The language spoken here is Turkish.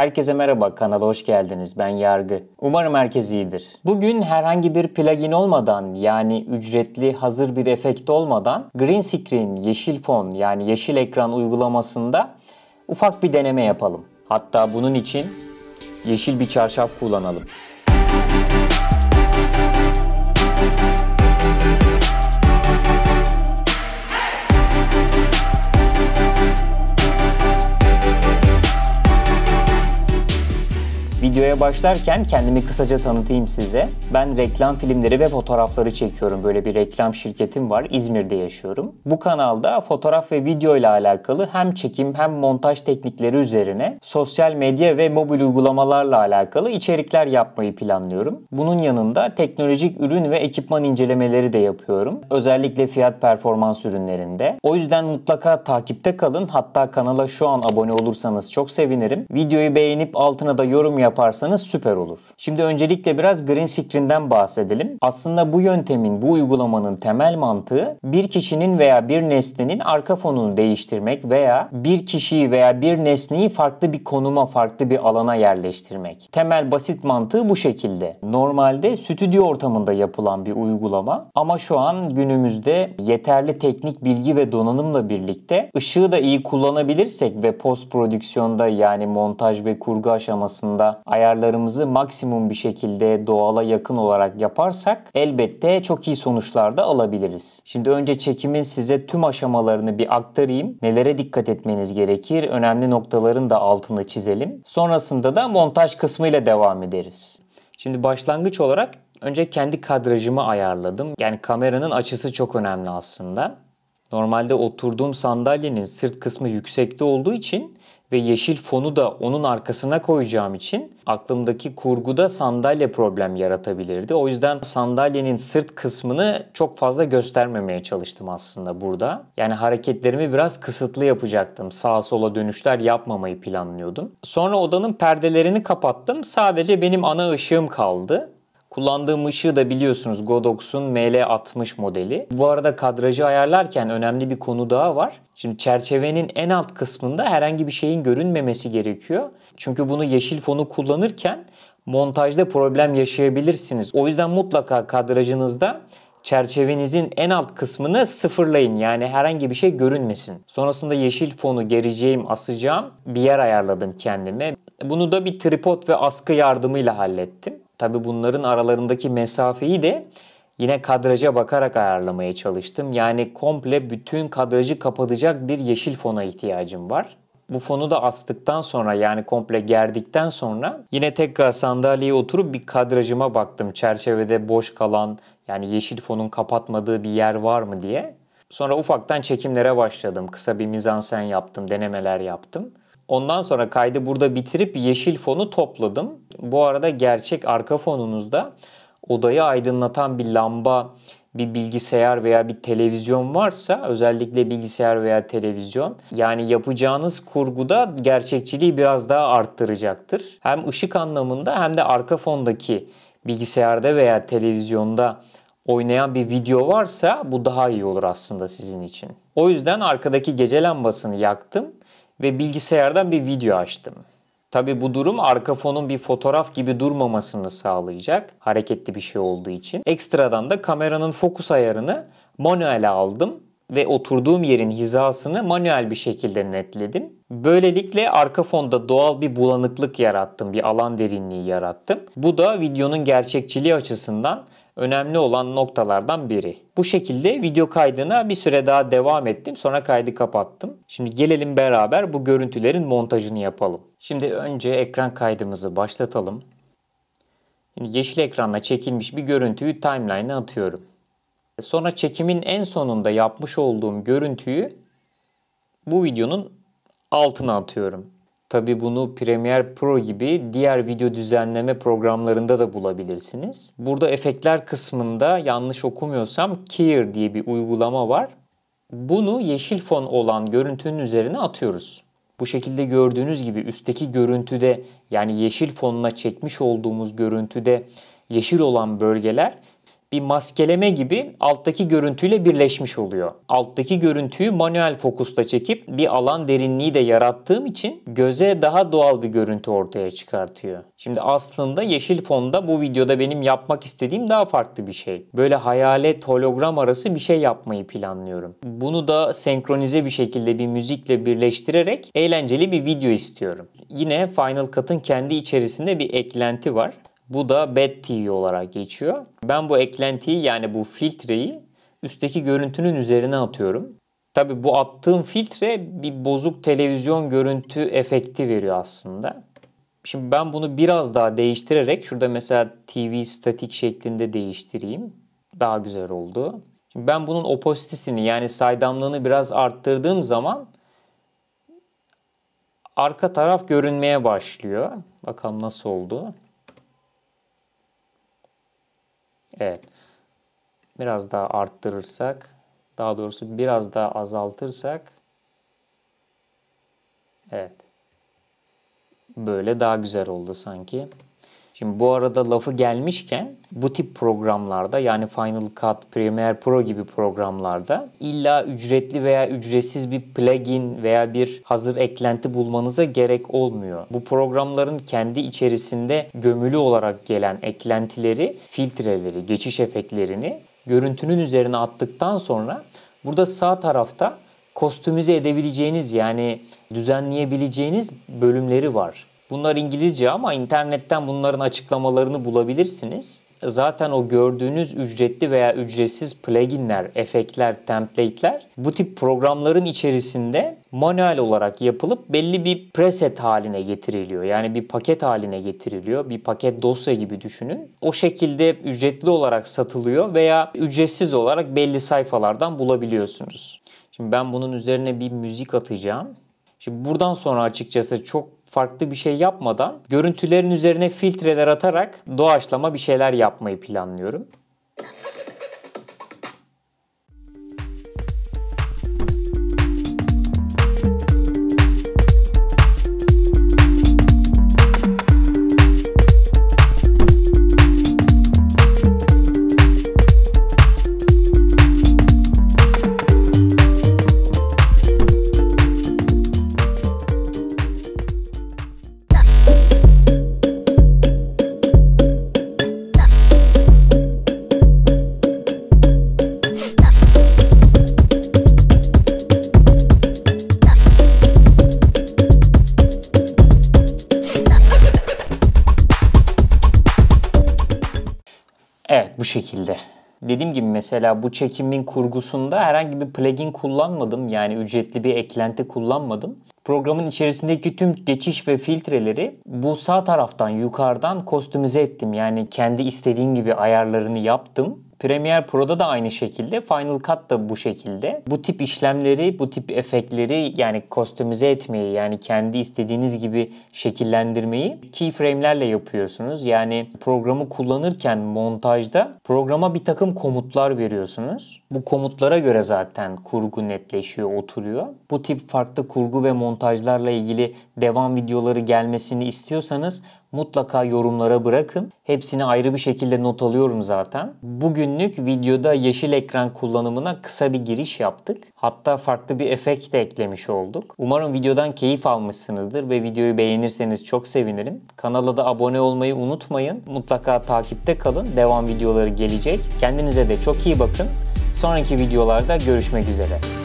Herkese merhaba, kanala hoş geldiniz. Ben Yargı. Umarım herkes iyidir. Bugün herhangi bir plugin olmadan yani ücretli hazır bir efekt olmadan Green Screen yeşil fon yani yeşil ekran uygulamasında ufak bir deneme yapalım. Hatta bunun için yeşil bir çarşaf kullanalım. Videoya başlarken kendimi kısaca tanıtayım size. Ben reklam filmleri ve fotoğrafları çekiyorum. Böyle bir reklam şirketim var. İzmir'de yaşıyorum. Bu kanalda fotoğraf ve video ile alakalı hem çekim hem montaj teknikleri üzerine sosyal medya ve mobil uygulamalarla alakalı içerikler yapmayı planlıyorum. Bunun yanında teknolojik ürün ve ekipman incelemeleri de yapıyorum. Özellikle fiyat performans ürünlerinde. O yüzden mutlaka takipte kalın. Hatta kanala şu an abone olursanız çok sevinirim. Videoyu beğenip altına da yorum yapın yaparsanız süper olur. Şimdi öncelikle biraz green screen'den bahsedelim. Aslında bu yöntemin, bu uygulamanın temel mantığı bir kişinin veya bir nesnenin arka fonunu değiştirmek veya bir kişiyi veya bir nesneyi farklı bir konuma, farklı bir alana yerleştirmek. Temel basit mantığı bu şekilde. Normalde stüdyo ortamında yapılan bir uygulama ama şu an günümüzde yeterli teknik bilgi ve donanımla birlikte ışığı da iyi kullanabilirsek ve post prodüksiyonda yani montaj ve kurgu aşamasında ayarlarımızı maksimum bir şekilde doğala yakın olarak yaparsak elbette çok iyi sonuçlar da alabiliriz. Şimdi önce çekimin size tüm aşamalarını bir aktarayım. Nelere dikkat etmeniz gerekir? Önemli noktaların da altını çizelim. Sonrasında da montaj kısmıyla devam ederiz. Şimdi başlangıç olarak önce kendi kadrajımı ayarladım. Yani kameranın açısı çok önemli aslında. Normalde oturduğum sandalyenin sırt kısmı yüksekte olduğu için ve yeşil fonu da onun arkasına koyacağım için aklımdaki kurguda sandalye problem yaratabilirdi. O yüzden sandalyenin sırt kısmını çok fazla göstermemeye çalıştım aslında burada. Yani hareketlerimi biraz kısıtlı yapacaktım. Sağa sola dönüşler yapmamayı planlıyordum. Sonra odanın perdelerini kapattım. Sadece benim ana ışığım kaldı. Kullandığım ışığı da biliyorsunuz Godox'un ML60 modeli. Bu arada kadrajı ayarlarken önemli bir konu daha var. Şimdi çerçevenin en alt kısmında herhangi bir şeyin görünmemesi gerekiyor. Çünkü bunu yeşil fonu kullanırken montajda problem yaşayabilirsiniz. O yüzden mutlaka kadrajınızda çerçevenizin en alt kısmını sıfırlayın. Yani herhangi bir şey görünmesin. Sonrasında yeşil fonu gereceğim, asacağım bir yer ayarladım kendime. Bunu da bir tripod ve askı yardımıyla hallettim. Tabi bunların aralarındaki mesafeyi de yine kadraja bakarak ayarlamaya çalıştım. Yani komple bütün kadrajı kapatacak bir yeşil fona ihtiyacım var. Bu fonu da astıktan sonra yani komple gerdikten sonra yine tekrar sandalyeye oturup bir kadrajıma baktım. Çerçevede boş kalan yani yeşil fonun kapatmadığı bir yer var mı diye. Sonra ufaktan çekimlere başladım. Kısa bir mizansen yaptım, denemeler yaptım. Ondan sonra kaydı burada bitirip yeşil fonu topladım. Bu arada gerçek arka fonunuzda odayı aydınlatan bir lamba, bir bilgisayar veya bir televizyon varsa özellikle bilgisayar veya televizyon yani yapacağınız kurguda gerçekçiliği biraz daha arttıracaktır. Hem ışık anlamında hem de arka fondaki bilgisayarda veya televizyonda oynayan bir video varsa bu daha iyi olur aslında sizin için. O yüzden arkadaki gece lambasını yaktım ve bilgisayardan bir video açtım. Tabi bu durum arka fonun bir fotoğraf gibi durmamasını sağlayacak hareketli bir şey olduğu için. Ekstradan da kameranın fokus ayarını manuel aldım ve oturduğum yerin hizasını manuel bir şekilde netledim. Böylelikle arka fonda doğal bir bulanıklık yarattım, bir alan derinliği yarattım. Bu da videonun gerçekçiliği açısından önemli olan noktalardan biri. Bu şekilde video kaydına bir süre daha devam ettim. Sonra kaydı kapattım. Şimdi gelelim beraber bu görüntülerin montajını yapalım. Şimdi önce ekran kaydımızı başlatalım. Şimdi yeşil ekranla çekilmiş bir görüntüyü timeline'a atıyorum. Sonra çekimin en sonunda yapmış olduğum görüntüyü bu videonun altına atıyorum. Tabi bunu Premiere Pro gibi diğer video düzenleme programlarında da bulabilirsiniz. Burada efektler kısmında yanlış okumuyorsam Keyer diye bir uygulama var. Bunu yeşil fon olan görüntünün üzerine atıyoruz. Bu şekilde gördüğünüz gibi üstteki görüntüde yani yeşil fonuna çekmiş olduğumuz görüntüde yeşil olan bölgeler bir maskeleme gibi alttaki görüntüyle birleşmiş oluyor. Alttaki görüntüyü manuel fokusta çekip bir alan derinliği de yarattığım için göze daha doğal bir görüntü ortaya çıkartıyor. Şimdi aslında yeşil fonda bu videoda benim yapmak istediğim daha farklı bir şey. Böyle hayalet hologram arası bir şey yapmayı planlıyorum. Bunu da senkronize bir şekilde bir müzikle birleştirerek eğlenceli bir video istiyorum. Yine Final Cut'ın kendi içerisinde bir eklenti var. Bu da Bad TV olarak geçiyor. Ben bu eklentiyi yani bu filtreyi üstteki görüntünün üzerine atıyorum. Tabi bu attığım filtre bir bozuk televizyon görüntü efekti veriyor aslında. Şimdi ben bunu biraz daha değiştirerek şurada mesela TV statik şeklinde değiştireyim. Daha güzel oldu. Şimdi ben bunun opositisini yani saydamlığını biraz arttırdığım zaman arka taraf görünmeye başlıyor. Bakalım nasıl oldu. Evet. Biraz daha arttırırsak, daha doğrusu biraz daha azaltırsak Evet. Böyle daha güzel oldu sanki. Şimdi bu arada lafı gelmişken bu tip programlarda yani Final Cut, Premiere Pro gibi programlarda illa ücretli veya ücretsiz bir plugin veya bir hazır eklenti bulmanıza gerek olmuyor. Bu programların kendi içerisinde gömülü olarak gelen eklentileri, filtreleri, geçiş efektlerini görüntünün üzerine attıktan sonra burada sağ tarafta kostümize edebileceğiniz yani düzenleyebileceğiniz bölümleri var. Bunlar İngilizce ama internetten bunların açıklamalarını bulabilirsiniz. Zaten o gördüğünüz ücretli veya ücretsiz pluginler, efektler, template'ler bu tip programların içerisinde manuel olarak yapılıp belli bir preset haline getiriliyor. Yani bir paket haline getiriliyor. Bir paket dosya gibi düşünün. O şekilde ücretli olarak satılıyor veya ücretsiz olarak belli sayfalardan bulabiliyorsunuz. Şimdi ben bunun üzerine bir müzik atacağım. Şimdi buradan sonra açıkçası çok farklı bir şey yapmadan görüntülerin üzerine filtreler atarak doğaçlama bir şeyler yapmayı planlıyorum. şekilde. Dediğim gibi mesela bu çekimin kurgusunda herhangi bir plugin kullanmadım. Yani ücretli bir eklenti kullanmadım. Programın içerisindeki tüm geçiş ve filtreleri bu sağ taraftan yukarıdan kostümize ettim. Yani kendi istediğim gibi ayarlarını yaptım Premiere Pro'da da aynı şekilde. Final Cut da bu şekilde. Bu tip işlemleri, bu tip efektleri yani kostümize etmeyi yani kendi istediğiniz gibi şekillendirmeyi keyframe'lerle yapıyorsunuz. Yani programı kullanırken montajda programa bir takım komutlar veriyorsunuz. Bu komutlara göre zaten kurgu netleşiyor, oturuyor. Bu tip farklı kurgu ve montajlarla ilgili devam videoları gelmesini istiyorsanız mutlaka yorumlara bırakın. Hepsini ayrı bir şekilde not alıyorum zaten. Bugünlük videoda yeşil ekran kullanımına kısa bir giriş yaptık. Hatta farklı bir efekt de eklemiş olduk. Umarım videodan keyif almışsınızdır ve videoyu beğenirseniz çok sevinirim. Kanala da abone olmayı unutmayın. Mutlaka takipte kalın. Devam videoları gelecek. Kendinize de çok iyi bakın. Sonraki videolarda görüşmek üzere.